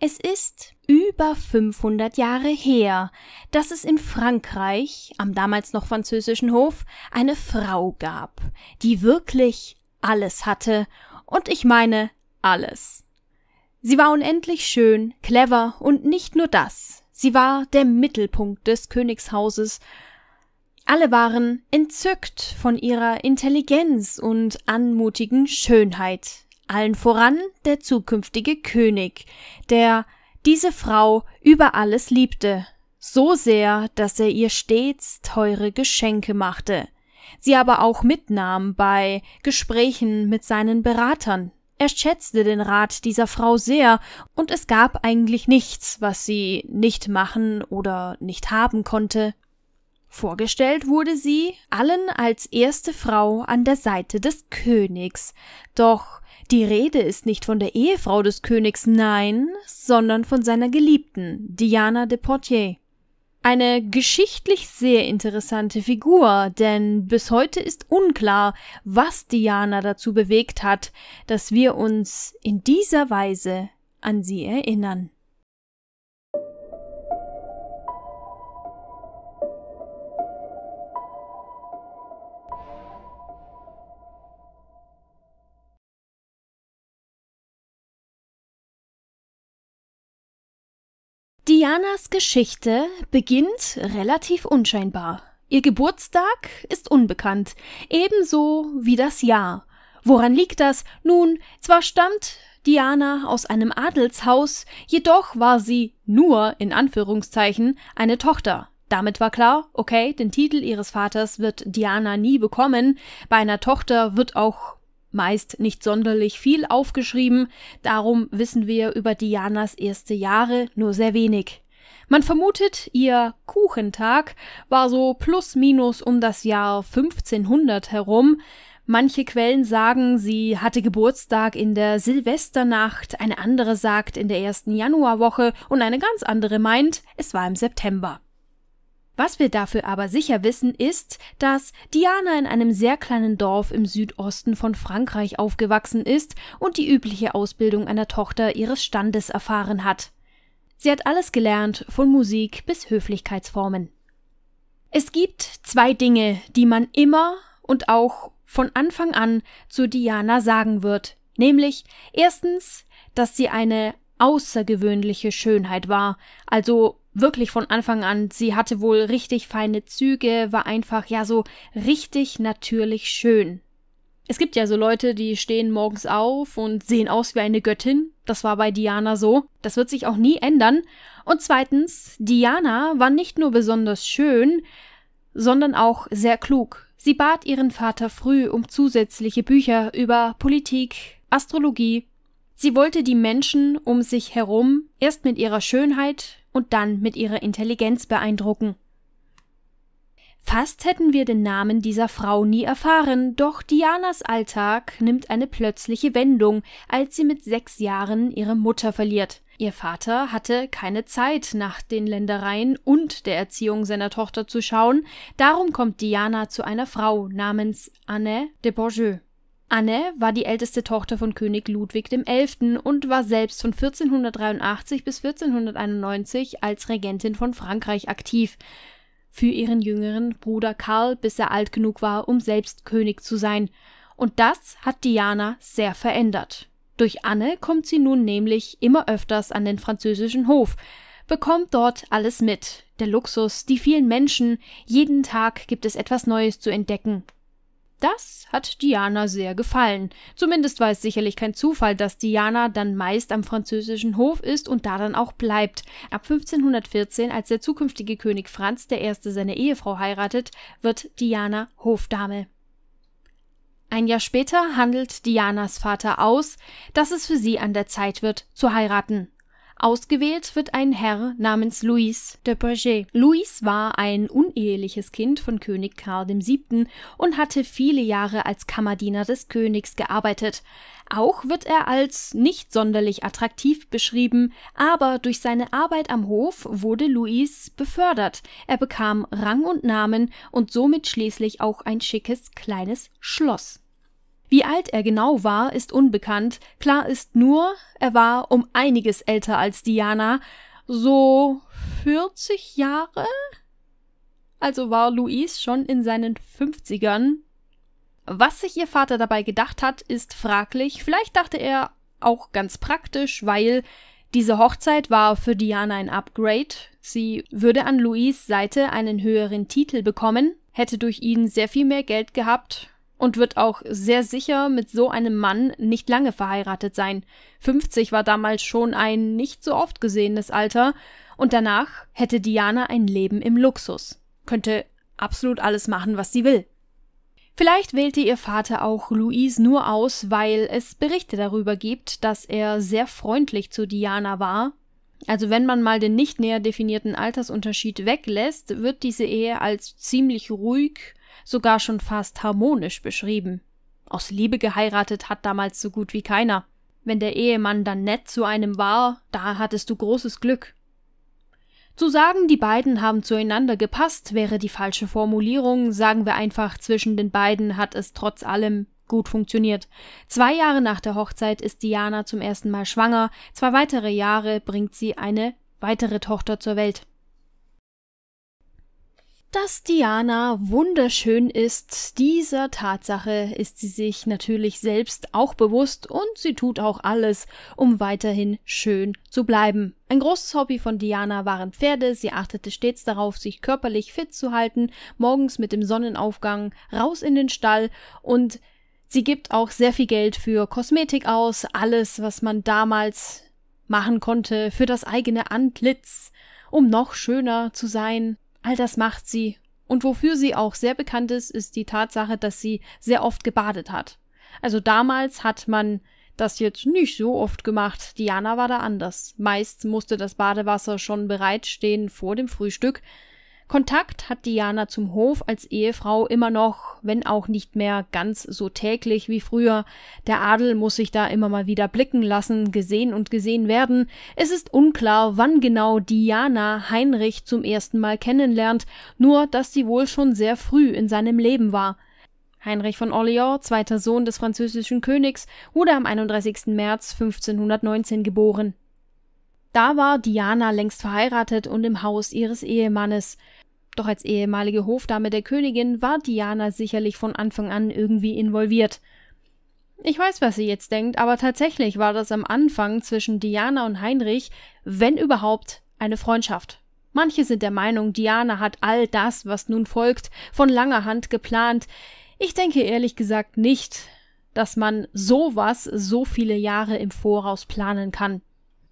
Es ist über 500 Jahre her, dass es in Frankreich, am damals noch französischen Hof, eine Frau gab, die wirklich alles hatte, und ich meine alles. Sie war unendlich schön, clever und nicht nur das, sie war der Mittelpunkt des Königshauses, alle waren entzückt von ihrer Intelligenz und anmutigen Schönheit, allen voran der zukünftige König, der diese Frau über alles liebte, so sehr, dass er ihr stets teure Geschenke machte, sie aber auch mitnahm bei Gesprächen mit seinen Beratern. Er schätzte den Rat dieser Frau sehr, und es gab eigentlich nichts, was sie nicht machen oder nicht haben konnte. Vorgestellt wurde sie allen als erste Frau an der Seite des Königs, doch die Rede ist nicht von der Ehefrau des Königs, nein, sondern von seiner Geliebten, Diana de Poitiers. Eine geschichtlich sehr interessante Figur, denn bis heute ist unklar, was Diana dazu bewegt hat, dass wir uns in dieser Weise an sie erinnern. Dianas Geschichte beginnt relativ unscheinbar. Ihr Geburtstag ist unbekannt, ebenso wie das Jahr. Woran liegt das? Nun, zwar stammt Diana aus einem Adelshaus, jedoch war sie nur in Anführungszeichen eine Tochter. Damit war klar, okay, den Titel ihres Vaters wird Diana nie bekommen, bei einer Tochter wird auch meist nicht sonderlich viel aufgeschrieben, darum wissen wir über Dianas erste Jahre nur sehr wenig. Man vermutet, ihr Kuchentag war so plus minus um das Jahr 1500 herum. Manche Quellen sagen, sie hatte Geburtstag in der Silvesternacht, eine andere sagt in der ersten Januarwoche und eine ganz andere meint, es war im September. Was wir dafür aber sicher wissen, ist, dass Diana in einem sehr kleinen Dorf im Südosten von Frankreich aufgewachsen ist und die übliche Ausbildung einer Tochter ihres Standes erfahren hat. Sie hat alles gelernt, von Musik bis Höflichkeitsformen. Es gibt zwei Dinge, die man immer und auch von Anfang an zu Diana sagen wird, nämlich erstens, dass sie eine außergewöhnliche Schönheit war, also wirklich von Anfang an, sie hatte wohl richtig feine Züge, war einfach ja so richtig natürlich schön. Es gibt ja so Leute, die stehen morgens auf und sehen aus wie eine Göttin. Das war bei Diana so. Das wird sich auch nie ändern. Und zweitens, Diana war nicht nur besonders schön, sondern auch sehr klug. Sie bat ihren Vater früh um zusätzliche Bücher über Politik, Astrologie. Sie wollte die Menschen um sich herum erst mit ihrer Schönheit und dann mit ihrer Intelligenz beeindrucken. Fast hätten wir den Namen dieser Frau nie erfahren, doch Dianas Alltag nimmt eine plötzliche Wendung, als sie mit sechs Jahren ihre Mutter verliert. Ihr Vater hatte keine Zeit, nach den Ländereien und der Erziehung seiner Tochter zu schauen, darum kommt Diana zu einer Frau namens Anne de Bourgeois. Anne war die älteste Tochter von König Ludwig XI. und war selbst von 1483 bis 1491 als Regentin von Frankreich aktiv, für ihren jüngeren Bruder Karl, bis er alt genug war, um selbst König zu sein. Und das hat Diana sehr verändert. Durch Anne kommt sie nun nämlich immer öfters an den französischen Hof, bekommt dort alles mit. Der Luxus, die vielen Menschen, jeden Tag gibt es etwas Neues zu entdecken das hat Diana sehr gefallen. Zumindest war es sicherlich kein Zufall, dass Diana dann meist am französischen Hof ist und da dann auch bleibt. Ab 1514, als der zukünftige König Franz I. seine Ehefrau heiratet, wird Diana Hofdame. Ein Jahr später handelt Dianas Vater aus, dass es für sie an der Zeit wird, zu heiraten. Ausgewählt wird ein Herr namens Louis de Berger. Louis war ein uneheliches Kind von König Karl VII. und hatte viele Jahre als Kammerdiener des Königs gearbeitet. Auch wird er als nicht sonderlich attraktiv beschrieben, aber durch seine Arbeit am Hof wurde Louis befördert. Er bekam Rang und Namen und somit schließlich auch ein schickes kleines Schloss. Wie alt er genau war, ist unbekannt, klar ist nur, er war um einiges älter als Diana, so 40 Jahre? Also war Luis schon in seinen 50ern. Was sich ihr Vater dabei gedacht hat, ist fraglich. Vielleicht dachte er auch ganz praktisch, weil diese Hochzeit war für Diana ein Upgrade. Sie würde an Luis Seite einen höheren Titel bekommen, hätte durch ihn sehr viel mehr Geld gehabt, und wird auch sehr sicher mit so einem Mann nicht lange verheiratet sein. 50 war damals schon ein nicht so oft gesehenes Alter und danach hätte Diana ein Leben im Luxus, könnte absolut alles machen, was sie will. Vielleicht wählte ihr Vater auch Louise nur aus, weil es Berichte darüber gibt, dass er sehr freundlich zu Diana war. Also wenn man mal den nicht näher definierten Altersunterschied weglässt, wird diese Ehe als ziemlich ruhig sogar schon fast harmonisch beschrieben. Aus Liebe geheiratet hat damals so gut wie keiner. Wenn der Ehemann dann nett zu einem war, da hattest du großes Glück. Zu sagen, die beiden haben zueinander gepasst, wäre die falsche Formulierung, sagen wir einfach, zwischen den beiden hat es trotz allem gut funktioniert. Zwei Jahre nach der Hochzeit ist Diana zum ersten Mal schwanger, zwei weitere Jahre bringt sie eine weitere Tochter zur Welt. Dass Diana wunderschön ist, dieser Tatsache ist sie sich natürlich selbst auch bewusst und sie tut auch alles, um weiterhin schön zu bleiben. Ein großes Hobby von Diana waren Pferde, sie achtete stets darauf, sich körperlich fit zu halten, morgens mit dem Sonnenaufgang raus in den Stall und sie gibt auch sehr viel Geld für Kosmetik aus, alles, was man damals machen konnte, für das eigene Antlitz, um noch schöner zu sein. All das macht sie. Und wofür sie auch sehr bekannt ist, ist die Tatsache, dass sie sehr oft gebadet hat. Also damals hat man das jetzt nicht so oft gemacht. Diana war da anders. Meist musste das Badewasser schon bereitstehen vor dem Frühstück, Kontakt hat Diana zum Hof als Ehefrau immer noch, wenn auch nicht mehr ganz so täglich wie früher. Der Adel muss sich da immer mal wieder blicken lassen, gesehen und gesehen werden. Es ist unklar, wann genau Diana Heinrich zum ersten Mal kennenlernt, nur dass sie wohl schon sehr früh in seinem Leben war. Heinrich von Orléans, zweiter Sohn des französischen Königs, wurde am 31. März 1519 geboren. Da war Diana längst verheiratet und im Haus ihres Ehemannes. Doch als ehemalige Hofdame der Königin war Diana sicherlich von Anfang an irgendwie involviert. Ich weiß, was sie jetzt denkt, aber tatsächlich war das am Anfang zwischen Diana und Heinrich, wenn überhaupt, eine Freundschaft. Manche sind der Meinung, Diana hat all das, was nun folgt, von langer Hand geplant. Ich denke ehrlich gesagt nicht, dass man sowas so viele Jahre im Voraus planen kann.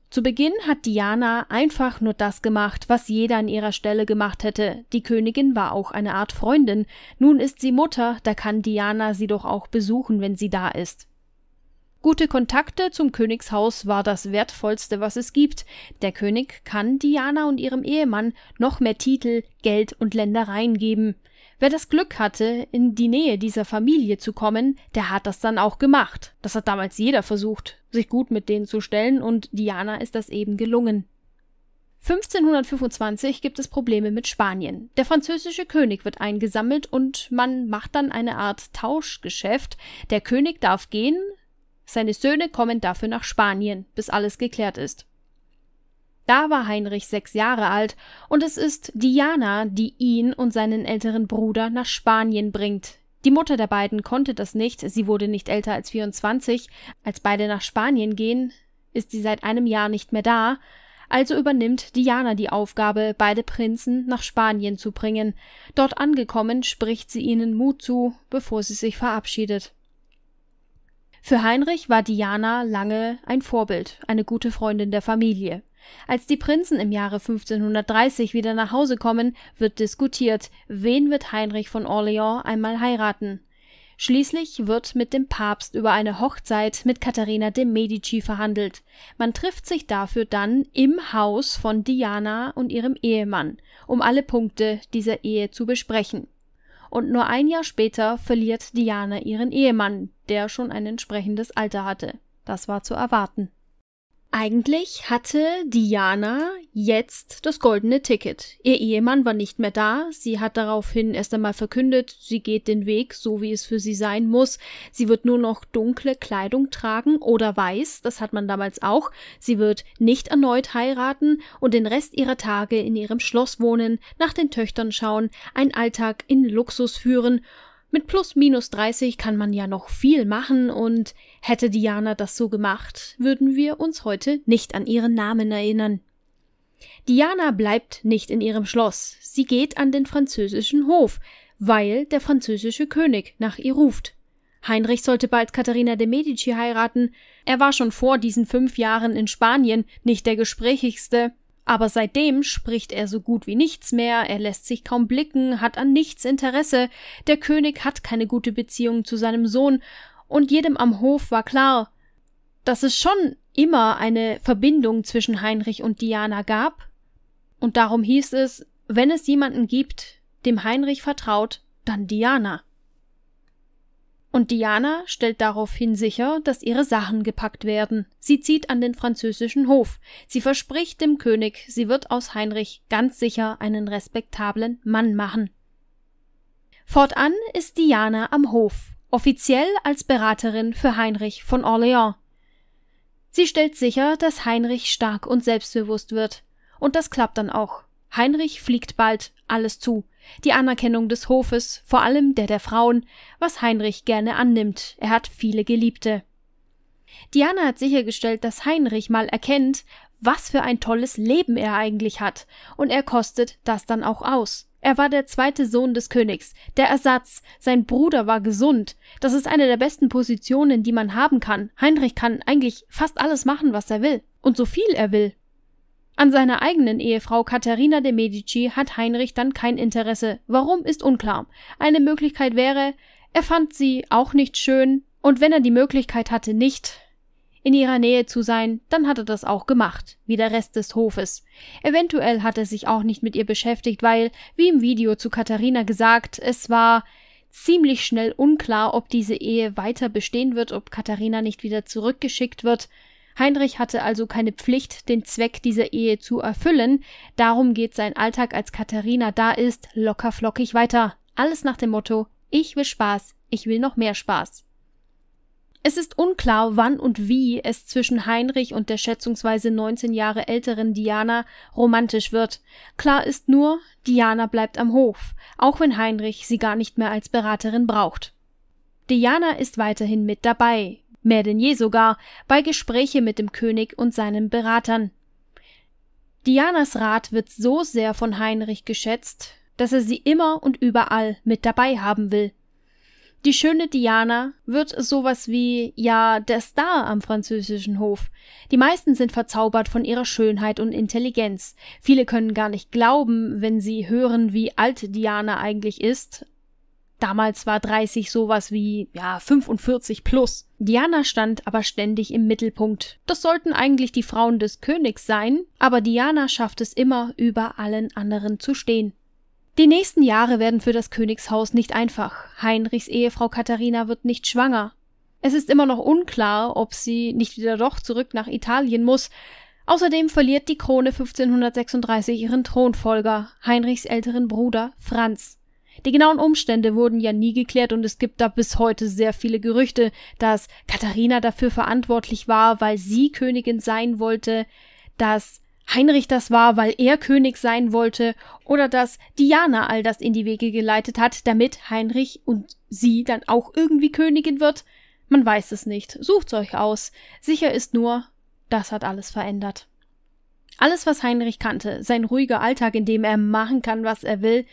Zu Beginn hat Diana einfach nur das gemacht, was jeder an ihrer Stelle gemacht hätte. Die Königin war auch eine Art Freundin. Nun ist sie Mutter, da kann Diana sie doch auch besuchen, wenn sie da ist. Gute Kontakte zum Königshaus war das Wertvollste, was es gibt. Der König kann Diana und ihrem Ehemann noch mehr Titel, Geld und Ländereien geben. Wer das Glück hatte, in die Nähe dieser Familie zu kommen, der hat das dann auch gemacht. Das hat damals jeder versucht, sich gut mit denen zu stellen, und Diana ist das eben gelungen. 1525 gibt es Probleme mit Spanien. Der französische König wird eingesammelt und man macht dann eine Art Tauschgeschäft. Der König darf gehen, seine Söhne kommen dafür nach Spanien, bis alles geklärt ist. Da war Heinrich sechs Jahre alt, und es ist Diana, die ihn und seinen älteren Bruder nach Spanien bringt. Die Mutter der beiden konnte das nicht, sie wurde nicht älter als 24. Als beide nach Spanien gehen, ist sie seit einem Jahr nicht mehr da, also übernimmt Diana die Aufgabe, beide Prinzen nach Spanien zu bringen. Dort angekommen spricht sie ihnen Mut zu, bevor sie sich verabschiedet. Für Heinrich war Diana lange ein Vorbild, eine gute Freundin der Familie. Als die Prinzen im Jahre 1530 wieder nach Hause kommen, wird diskutiert, wen wird Heinrich von Orléans einmal heiraten. Schließlich wird mit dem Papst über eine Hochzeit mit Katharina de Medici verhandelt. Man trifft sich dafür dann im Haus von Diana und ihrem Ehemann, um alle Punkte dieser Ehe zu besprechen. Und nur ein Jahr später verliert Diana ihren Ehemann, der schon ein entsprechendes Alter hatte. Das war zu erwarten. Eigentlich hatte Diana jetzt das goldene Ticket. Ihr Ehemann war nicht mehr da. Sie hat daraufhin erst einmal verkündet, sie geht den Weg, so wie es für sie sein muss. Sie wird nur noch dunkle Kleidung tragen oder weiß, das hat man damals auch. Sie wird nicht erneut heiraten und den Rest ihrer Tage in ihrem Schloss wohnen, nach den Töchtern schauen, einen Alltag in Luxus führen mit plus minus 30 kann man ja noch viel machen und hätte Diana das so gemacht, würden wir uns heute nicht an ihren Namen erinnern. Diana bleibt nicht in ihrem Schloss, sie geht an den französischen Hof, weil der französische König nach ihr ruft. Heinrich sollte bald Katharina de Medici heiraten, er war schon vor diesen fünf Jahren in Spanien nicht der gesprächigste, aber seitdem spricht er so gut wie nichts mehr, er lässt sich kaum blicken, hat an nichts Interesse, der König hat keine gute Beziehung zu seinem Sohn, und jedem am Hof war klar, dass es schon immer eine Verbindung zwischen Heinrich und Diana gab, und darum hieß es, wenn es jemanden gibt, dem Heinrich vertraut, dann Diana und Diana stellt daraufhin sicher, dass ihre Sachen gepackt werden. Sie zieht an den französischen Hof. Sie verspricht dem König, sie wird aus Heinrich ganz sicher einen respektablen Mann machen. Fortan ist Diana am Hof, offiziell als Beraterin für Heinrich von Orléans. Sie stellt sicher, dass Heinrich stark und selbstbewusst wird. Und das klappt dann auch. Heinrich fliegt bald alles zu. Die Anerkennung des Hofes, vor allem der der Frauen, was Heinrich gerne annimmt. Er hat viele Geliebte. Diana hat sichergestellt, dass Heinrich mal erkennt, was für ein tolles Leben er eigentlich hat, und er kostet das dann auch aus. Er war der zweite Sohn des Königs, der Ersatz, sein Bruder war gesund, das ist eine der besten Positionen, die man haben kann. Heinrich kann eigentlich fast alles machen, was er will, und so viel er will. An seiner eigenen Ehefrau Katharina de Medici hat Heinrich dann kein Interesse. Warum ist unklar. Eine Möglichkeit wäre, er fand sie auch nicht schön und wenn er die Möglichkeit hatte, nicht in ihrer Nähe zu sein, dann hat er das auch gemacht, wie der Rest des Hofes. Eventuell hat er sich auch nicht mit ihr beschäftigt, weil, wie im Video zu Katharina gesagt, es war ziemlich schnell unklar, ob diese Ehe weiter bestehen wird, ob Katharina nicht wieder zurückgeschickt wird. Heinrich hatte also keine Pflicht, den Zweck dieser Ehe zu erfüllen, darum geht sein Alltag als Katharina da ist, lockerflockig weiter. Alles nach dem Motto, ich will Spaß, ich will noch mehr Spaß. Es ist unklar, wann und wie es zwischen Heinrich und der schätzungsweise 19 Jahre älteren Diana romantisch wird. Klar ist nur, Diana bleibt am Hof, auch wenn Heinrich sie gar nicht mehr als Beraterin braucht. Diana ist weiterhin mit dabei, mehr denn je sogar, bei Gespräche mit dem König und seinen Beratern. Dianas Rat wird so sehr von Heinrich geschätzt, dass er sie immer und überall mit dabei haben will. Die schöne Diana wird sowas wie ja der Star am französischen Hof. Die meisten sind verzaubert von ihrer Schönheit und Intelligenz. Viele können gar nicht glauben, wenn sie hören, wie alt Diana eigentlich ist, Damals war 30 sowas wie, ja, 45 plus. Diana stand aber ständig im Mittelpunkt. Das sollten eigentlich die Frauen des Königs sein, aber Diana schafft es immer, über allen anderen zu stehen. Die nächsten Jahre werden für das Königshaus nicht einfach. Heinrichs Ehefrau Katharina wird nicht schwanger. Es ist immer noch unklar, ob sie nicht wieder doch zurück nach Italien muss. Außerdem verliert die Krone 1536 ihren Thronfolger, Heinrichs älteren Bruder Franz. Die genauen Umstände wurden ja nie geklärt und es gibt da bis heute sehr viele Gerüchte, dass Katharina dafür verantwortlich war, weil sie Königin sein wollte, dass Heinrich das war, weil er König sein wollte, oder dass Diana all das in die Wege geleitet hat, damit Heinrich und sie dann auch irgendwie Königin wird. Man weiß es nicht. Sucht's euch aus. Sicher ist nur, das hat alles verändert. Alles, was Heinrich kannte, sein ruhiger Alltag, in dem er machen kann, was er will,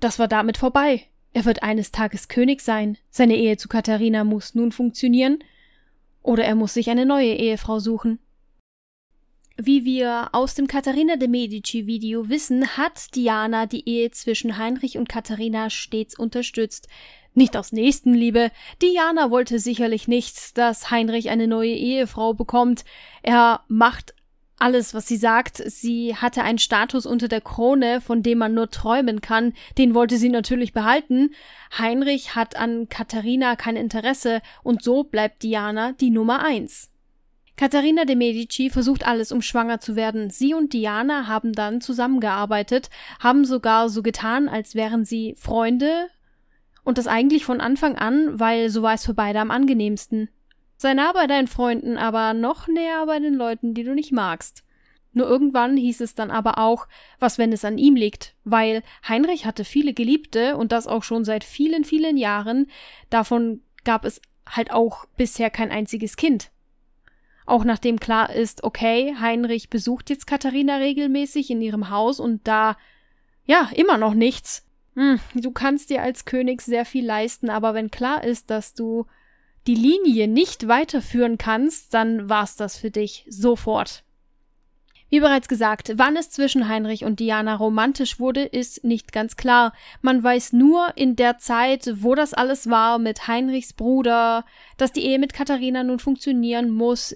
das war damit vorbei. Er wird eines Tages König sein. Seine Ehe zu Katharina muss nun funktionieren. Oder er muss sich eine neue Ehefrau suchen. Wie wir aus dem Katharina de Medici Video wissen, hat Diana die Ehe zwischen Heinrich und Katharina stets unterstützt. Nicht aus Nächstenliebe. Diana wollte sicherlich nicht, dass Heinrich eine neue Ehefrau bekommt. Er macht alles, was sie sagt, sie hatte einen Status unter der Krone, von dem man nur träumen kann, den wollte sie natürlich behalten. Heinrich hat an Katharina kein Interesse und so bleibt Diana die Nummer eins. Katharina de Medici versucht alles, um schwanger zu werden. Sie und Diana haben dann zusammengearbeitet, haben sogar so getan, als wären sie Freunde und das eigentlich von Anfang an, weil so war es für beide am angenehmsten. Sei nah bei deinen Freunden, aber noch näher bei den Leuten, die du nicht magst. Nur irgendwann hieß es dann aber auch, was wenn es an ihm liegt, weil Heinrich hatte viele Geliebte und das auch schon seit vielen, vielen Jahren, davon gab es halt auch bisher kein einziges Kind. Auch nachdem klar ist, okay, Heinrich besucht jetzt Katharina regelmäßig in ihrem Haus und da, ja, immer noch nichts. Hm, du kannst dir als König sehr viel leisten, aber wenn klar ist, dass du die Linie nicht weiterführen kannst, dann war's das für dich sofort. Wie bereits gesagt, wann es zwischen Heinrich und Diana romantisch wurde, ist nicht ganz klar. Man weiß nur in der Zeit, wo das alles war mit Heinrichs Bruder, dass die Ehe mit Katharina nun funktionieren muss.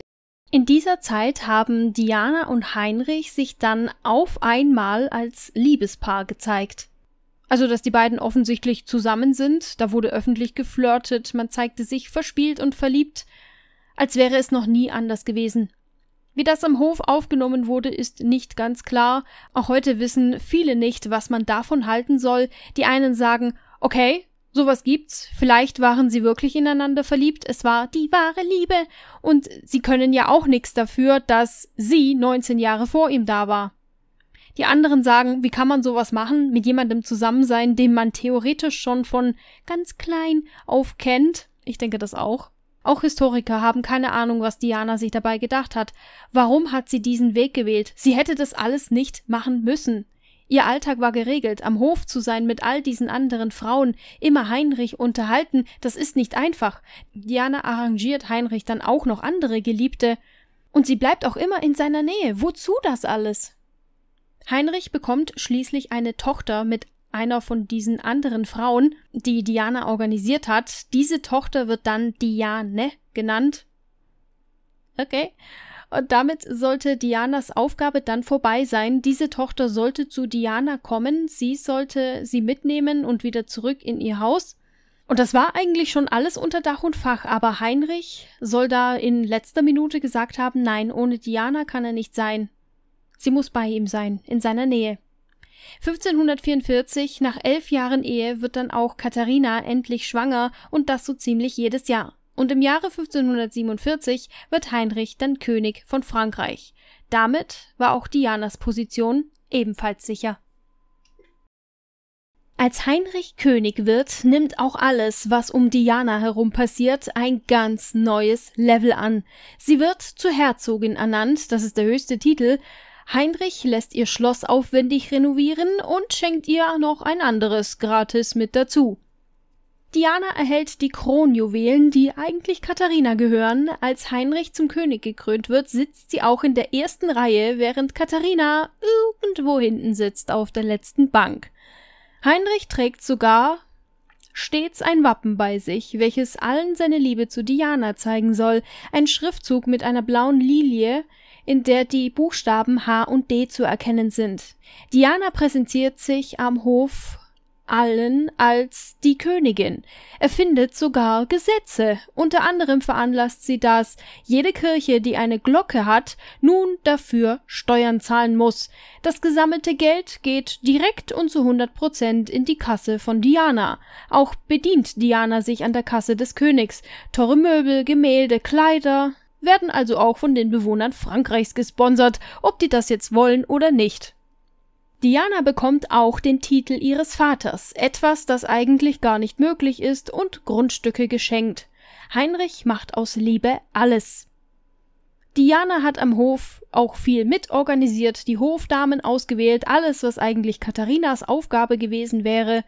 In dieser Zeit haben Diana und Heinrich sich dann auf einmal als Liebespaar gezeigt. Also, dass die beiden offensichtlich zusammen sind, da wurde öffentlich geflirtet, man zeigte sich verspielt und verliebt, als wäre es noch nie anders gewesen. Wie das am Hof aufgenommen wurde, ist nicht ganz klar. Auch heute wissen viele nicht, was man davon halten soll. Die einen sagen, okay, sowas gibt's, vielleicht waren sie wirklich ineinander verliebt, es war die wahre Liebe. Und sie können ja auch nichts dafür, dass sie 19 Jahre vor ihm da war. Die anderen sagen, wie kann man sowas machen, mit jemandem zusammen sein, den man theoretisch schon von ganz klein auf kennt. Ich denke das auch. Auch Historiker haben keine Ahnung, was Diana sich dabei gedacht hat. Warum hat sie diesen Weg gewählt? Sie hätte das alles nicht machen müssen. Ihr Alltag war geregelt, am Hof zu sein mit all diesen anderen Frauen, immer Heinrich unterhalten, das ist nicht einfach. Diana arrangiert Heinrich dann auch noch andere Geliebte. Und sie bleibt auch immer in seiner Nähe. Wozu das alles? Heinrich bekommt schließlich eine Tochter mit einer von diesen anderen Frauen, die Diana organisiert hat. Diese Tochter wird dann Diane genannt. Okay. Und damit sollte Dianas Aufgabe dann vorbei sein. Diese Tochter sollte zu Diana kommen, sie sollte sie mitnehmen und wieder zurück in ihr Haus. Und das war eigentlich schon alles unter Dach und Fach, aber Heinrich soll da in letzter Minute gesagt haben, nein, ohne Diana kann er nicht sein. Sie muss bei ihm sein, in seiner Nähe. 1544, nach elf Jahren Ehe, wird dann auch Katharina endlich schwanger und das so ziemlich jedes Jahr. Und im Jahre 1547 wird Heinrich dann König von Frankreich. Damit war auch Dianas Position ebenfalls sicher. Als Heinrich König wird, nimmt auch alles, was um Diana herum passiert, ein ganz neues Level an. Sie wird zur Herzogin ernannt, das ist der höchste Titel, Heinrich lässt ihr Schloss aufwendig renovieren und schenkt ihr noch ein anderes gratis mit dazu. Diana erhält die Kronjuwelen, die eigentlich Katharina gehören. Als Heinrich zum König gekrönt wird, sitzt sie auch in der ersten Reihe, während Katharina irgendwo hinten sitzt auf der letzten Bank. Heinrich trägt sogar stets ein Wappen bei sich, welches allen seine Liebe zu Diana zeigen soll, ein Schriftzug mit einer blauen Lilie, in der die Buchstaben H und D zu erkennen sind. Diana präsentiert sich am Hof allen als die Königin, erfindet sogar Gesetze. Unter anderem veranlasst sie, dass jede Kirche, die eine Glocke hat, nun dafür Steuern zahlen muss. Das gesammelte Geld geht direkt und zu 100 Prozent in die Kasse von Diana. Auch bedient Diana sich an der Kasse des Königs. Teure Möbel, Gemälde, Kleider werden also auch von den Bewohnern Frankreichs gesponsert, ob die das jetzt wollen oder nicht. Diana bekommt auch den Titel ihres Vaters, etwas, das eigentlich gar nicht möglich ist, und Grundstücke geschenkt. Heinrich macht aus Liebe alles. Diana hat am Hof auch viel mitorganisiert, die Hofdamen ausgewählt, alles, was eigentlich Katharinas Aufgabe gewesen wäre.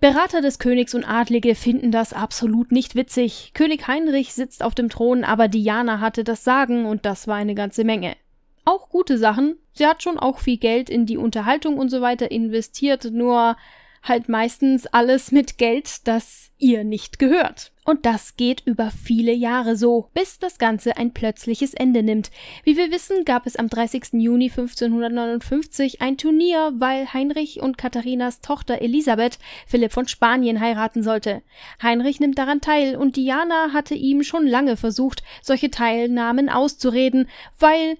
Berater des Königs und Adlige finden das absolut nicht witzig. König Heinrich sitzt auf dem Thron, aber Diana hatte das Sagen und das war eine ganze Menge auch gute Sachen. Sie hat schon auch viel Geld in die Unterhaltung und so weiter investiert, nur halt meistens alles mit Geld, das ihr nicht gehört. Und das geht über viele Jahre so, bis das Ganze ein plötzliches Ende nimmt. Wie wir wissen, gab es am 30. Juni 1559 ein Turnier, weil Heinrich und Katharinas Tochter Elisabeth Philipp von Spanien heiraten sollte. Heinrich nimmt daran teil und Diana hatte ihm schon lange versucht, solche Teilnahmen auszureden, weil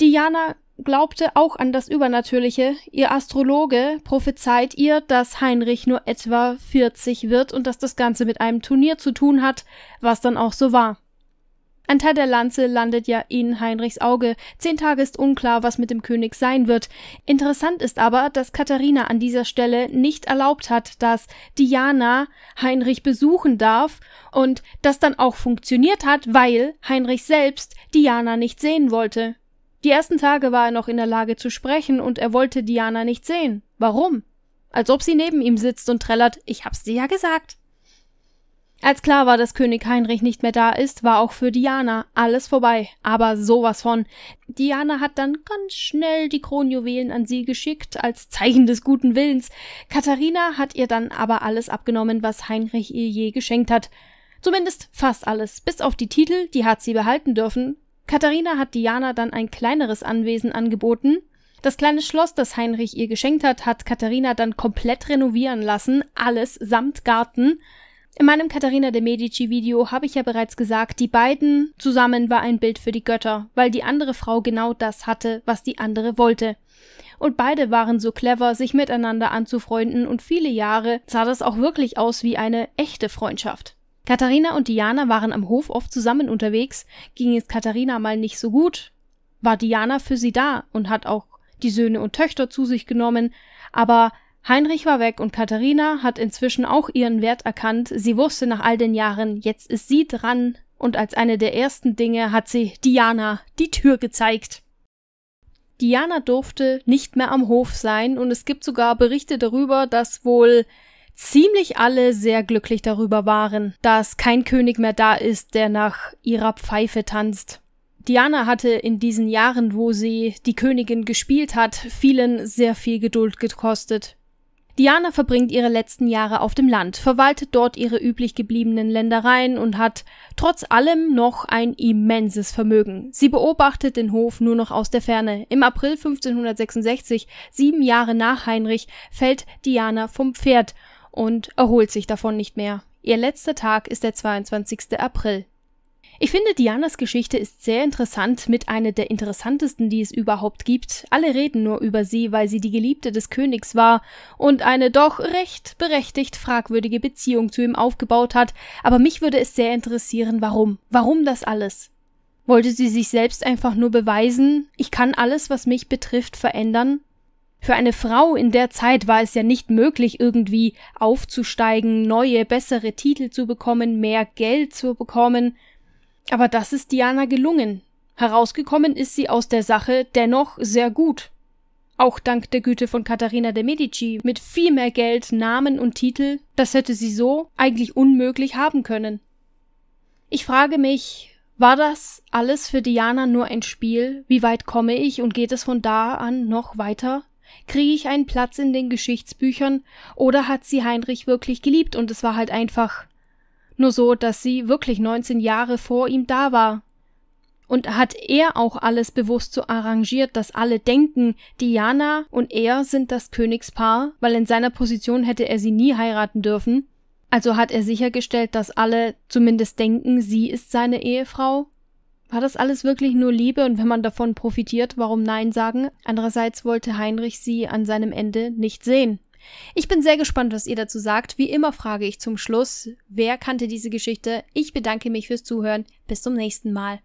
Diana glaubte auch an das Übernatürliche. Ihr Astrologe prophezeit ihr, dass Heinrich nur etwa 40 wird und dass das Ganze mit einem Turnier zu tun hat, was dann auch so war. Ein Teil der Lanze landet ja in Heinrichs Auge. Zehn Tage ist unklar, was mit dem König sein wird. Interessant ist aber, dass Katharina an dieser Stelle nicht erlaubt hat, dass Diana Heinrich besuchen darf und das dann auch funktioniert hat, weil Heinrich selbst Diana nicht sehen wollte. Die ersten Tage war er noch in der Lage zu sprechen und er wollte Diana nicht sehen. Warum? Als ob sie neben ihm sitzt und trällert, ich hab's dir ja gesagt. Als klar war, dass König Heinrich nicht mehr da ist, war auch für Diana alles vorbei, aber sowas von. Diana hat dann ganz schnell die Kronjuwelen an sie geschickt, als Zeichen des guten Willens. Katharina hat ihr dann aber alles abgenommen, was Heinrich ihr je geschenkt hat. Zumindest fast alles, bis auf die Titel, die hat sie behalten dürfen, Katharina hat Diana dann ein kleineres Anwesen angeboten. Das kleine Schloss, das Heinrich ihr geschenkt hat, hat Katharina dann komplett renovieren lassen, alles samt Garten. In meinem Katharina de Medici Video habe ich ja bereits gesagt, die beiden zusammen war ein Bild für die Götter, weil die andere Frau genau das hatte, was die andere wollte. Und beide waren so clever, sich miteinander anzufreunden und viele Jahre sah das auch wirklich aus wie eine echte Freundschaft. Katharina und Diana waren am Hof oft zusammen unterwegs, ging es Katharina mal nicht so gut, war Diana für sie da und hat auch die Söhne und Töchter zu sich genommen, aber Heinrich war weg und Katharina hat inzwischen auch ihren Wert erkannt, sie wusste nach all den Jahren, jetzt ist sie dran, und als eine der ersten Dinge hat sie Diana die Tür gezeigt. Diana durfte nicht mehr am Hof sein und es gibt sogar Berichte darüber, dass wohl ziemlich alle sehr glücklich darüber waren, dass kein König mehr da ist, der nach ihrer Pfeife tanzt. Diana hatte in diesen Jahren, wo sie die Königin gespielt hat, vielen sehr viel Geduld gekostet. Diana verbringt ihre letzten Jahre auf dem Land, verwaltet dort ihre üblich gebliebenen Ländereien und hat trotz allem noch ein immenses Vermögen. Sie beobachtet den Hof nur noch aus der Ferne. Im April 1566, sieben Jahre nach Heinrich, fällt Diana vom Pferd und erholt sich davon nicht mehr. Ihr letzter Tag ist der 22. April. Ich finde, Dianas Geschichte ist sehr interessant, mit einer der interessantesten, die es überhaupt gibt. Alle reden nur über sie, weil sie die Geliebte des Königs war und eine doch recht berechtigt fragwürdige Beziehung zu ihm aufgebaut hat, aber mich würde es sehr interessieren, warum. Warum das alles? Wollte sie sich selbst einfach nur beweisen, ich kann alles, was mich betrifft, verändern? Für eine Frau in der Zeit war es ja nicht möglich, irgendwie aufzusteigen, neue, bessere Titel zu bekommen, mehr Geld zu bekommen. Aber das ist Diana gelungen. Herausgekommen ist sie aus der Sache dennoch sehr gut. Auch dank der Güte von Katharina de Medici mit viel mehr Geld, Namen und Titel, das hätte sie so eigentlich unmöglich haben können. Ich frage mich, war das alles für Diana nur ein Spiel? Wie weit komme ich und geht es von da an noch weiter? Kriege ich einen Platz in den Geschichtsbüchern oder hat sie Heinrich wirklich geliebt und es war halt einfach nur so, dass sie wirklich 19 Jahre vor ihm da war? Und hat er auch alles bewusst so arrangiert, dass alle denken, Diana und er sind das Königspaar, weil in seiner Position hätte er sie nie heiraten dürfen? Also hat er sichergestellt, dass alle zumindest denken, sie ist seine Ehefrau? War das alles wirklich nur Liebe und wenn man davon profitiert, warum Nein sagen? Andererseits wollte Heinrich sie an seinem Ende nicht sehen. Ich bin sehr gespannt, was ihr dazu sagt. Wie immer frage ich zum Schluss, wer kannte diese Geschichte? Ich bedanke mich fürs Zuhören. Bis zum nächsten Mal.